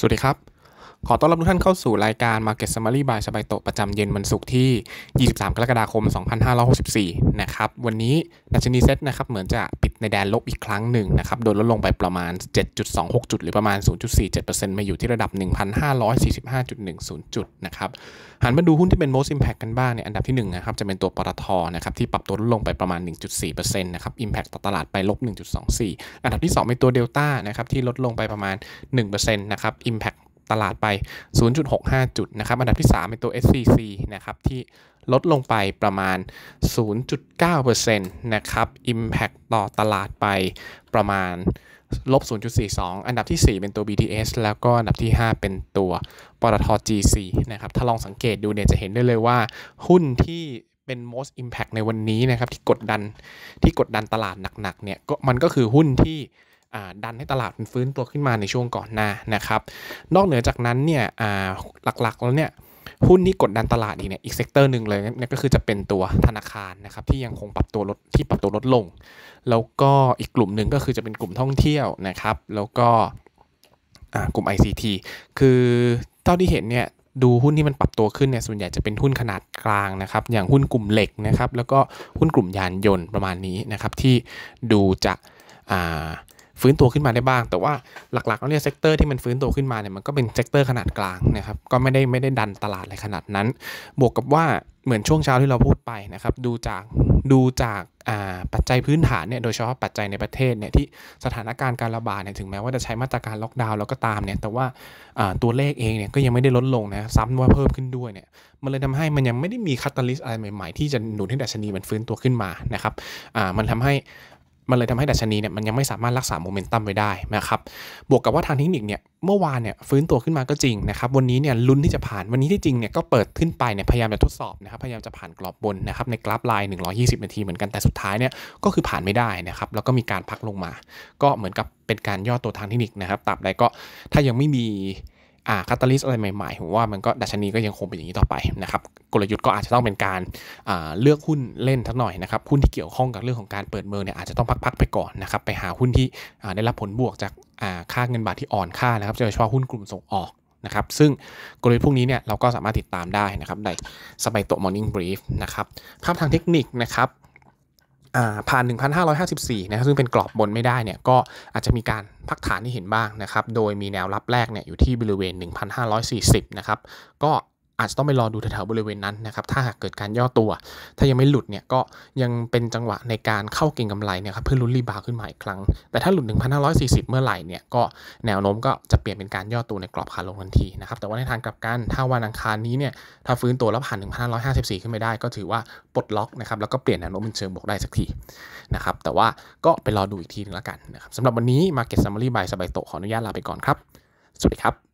สวัสดีครับขอต้อนรับทุกท่านเข้าสู่รายการ Market Summary by สบายโตประจำเย็นวันศุกร์ที่ 23 กรกฎาคม 2564นะครับ วันนี้ ดัชนีเซ็ตนะครับ เหมือนจะปิดในแดนลบอีกครั้งหนึ่งนะครับ โดนลดลงไปประมาณ 7.26 จุดหรือประมาณ 0.47%มาอยู่ที่ระดับ 1,545.10 จุดนะครับหันมาดูหุ้นที่เป็น most impact กันบ้างเนี่ย อันดับที่1นะครับ จะเป็นตัวปตทนะครับ ที่ปรับตัวลดลงไปประมาณ 1.4%นะครับ impact ต่อตลาดไปลบ1.24อันดับที่2เป็นตัวดลต้านะครับที่ลดลงไปประมาณ1%นะครับ impact ตลาดไป 0.65 จุดนะครับ อันดับที่ 3 เป็นตัว SCC นะครับที่ลดลงไปประมาณ 0.9%นะครับ Impact ต่อตลาดไปประมาณลบ 0.42 อันดับที่ 4 เป็นตัว BTS แล้วก็อันดับที่ 5 เป็นตัวปตท GC นะครับ ถ้าลองสังเกตดูเนี่ยจะเห็นได้เลยว่าหุ้นที่เป็น most impact ในวันนี้นะครับที่กดดันที่กดดันตลาดหนักๆ เนี่ยก็มันก็คือหุ้นที่ดันให้ตลาดมันฟื้นตัวขึ้นมาในช่วงก่อนหน้านะครับ นอกเหนือจากนั้นเนี่ยหลักๆแล้วเนี่ย หุ้นที่กดดันตลาดอีกเนี่ยอีกเซกเตอร์หนึ่งเลยเนี่ยก็คือจะเป็นตัวธนาคารนะครับที่ยังคงปรับตัวลดที่ปรับตัวลดลง แล้วก็อีกกลุ่มหนึ่งก็คือจะเป็นกลุ่มท่องเที่ยวนะครับ แล้วก็กลุ่ม ICT คือเท่าที่เห็นเนี่ยดูหุ้นที่มันปรับตัวขึ้นเนี่ยส่วนใหญ่จะเป็นหุ้นขนาดกลางนะครับ อย่างหุ้นกลุ่มเหล็กนะครับ แล้วก็หุ้นกลุ่มยานยนต์ประมาณนี้นะครับที่ดูจะฟื้นตัวขึ้นมาได้บ้าง แต่ว่าหลักๆแล้วเนี่ยเซกเตอร์ที่มันฟื้นตัวขึ้นมาเนี่ยมันก็เป็นเซกเตอร์ขนาดกลางนะครับ ก็ไม่ได้ไม่ได้ดันตลาดอะไรขนาดนั้น บวกกับว่าเหมือนช่วงเช้าที่เราพูดไปนะครับดูจากดูจากปัจจัยพื้นฐานเนี่ยโดยเฉพาะปัจจัยในประเทศเนี่ยที่สถานการณ์การระบาดเนี่ยถึงแม้ว่าจะใช้มาตรการล็อกดาวน์แล้วก็ตามเนี่ยแต่ว่าตัวเลขเองเนี่ยก็ยังไม่ได้ลดลงนะซ้ำว่าเพิ่มขึ้นด้วยเนี่ยมันเลยทำให้มันยังไม่ได้มีคัตตาลิสอะไรใหม่ๆที่จะหนุนให้ดัชนีมันฟื้นตัวขึ้นมานะครับมันทำให้มันเลยทำให้ดัชนีเนี่ยมันยังไม่สามารถรักษาโมเมนตัมไว้ได้นะครับ บวกกับว่าทางเทคนิคเนี่ยเมื่อวานเนี่ยฟื้นตัวขึ้นมาก็จริงนะครับ วันนี้เนี่ยลุ้นที่จะผ่านวันนี้ที่จริงเนี่ยก็เปิดขึ้นไปเนี่ยพยายามจะทดสอบนะครับพยายามจะผ่านกรอบบนนะครับในกราฟไลน์120นาทีเหมือนกันแต่สุดท้ายเนี่ยก็คือผ่านไม่ได้นะครับแล้วก็มีการพักลงมา ก็เหมือนกับเป็นการย่อตัวทางเทคนิคนะครับตับใดก็ถ้ายังไม่มีอาคาตาลิสอะไรใหม่ๆผมว่ามันก็ดัชนีก็ยังคงเป็นอย่างนี้ต่อไปนะครับกลยุทธ์ก็อาจจะต้องเป็นการเลือกหุ้นเล่นทักหน่อยนะครับหุ้นที่เกี่ยวข้องกับเรื่องของการเปิดเมืองเนี่ยอาจจะต้องพักๆไปก่อนนะครับ ไปหาหุ้นที่ได้รับผลบวกจากค่าเงินบาทที่อ่อนค่านะครับโดยเฉพาะหุ้นกลุ่มส่งออกนะครับซึ่งกลยุทธ์พวกนี้เนี่ยเราก็สามารถติดตามได้นะครับในสไปโตมอร์นิ่งบรีฟนะครับภาพทางเทคนิคนะครับผ่าน 1,554นะครับซึ่งเป็นกรอบบนไม่ได้ เนี่ย ก็อาจจะมีการพักฐานที่เห็นบ้างนะครับ โดยมีแนวรับแรก เนี่ย อยู่ที่บริเวณ 1,540 นะครับ ก็อาจจะต้องไปรอดูแถวๆบริเวณนั้นนะครับ ถ้าหากเกิดการย่อตัว ถ้ายังไม่หลุดเนี่ยก็ยังเป็นจังหวะในการเข้าเก็งกำไรเนี่ยครับเพื่อลุ้นรีบาวขึ้นมาอีกครั้ง แต่ถ้าหลุด 1,540 เมื่อไหร่เนี่ยก็แนวโน้มก็จะเปลี่ยนเป็นการย่อตัวในกรอบขาลงทันทีนะครับแต่ว่าในทางกลับกัน ถ้าวันอังคารนี้เนี่ยถ้าฟื้นตัวแล้วผ่าน1,554 ขึ้นไม่ได้ ก็ถือว่าปลดล็อก นะครับแล้วก็เปลี่ยนแนวโน้มเป็นเชิงบวกได้สักทีนะครับแต่ว่าก็ไปรอดูอีกทีนึงแล้วกันนะครับสำหรับวันนี้ Market Summary by สบายโตขออนุญาตลาไปก่อนครับสวัสดีครับ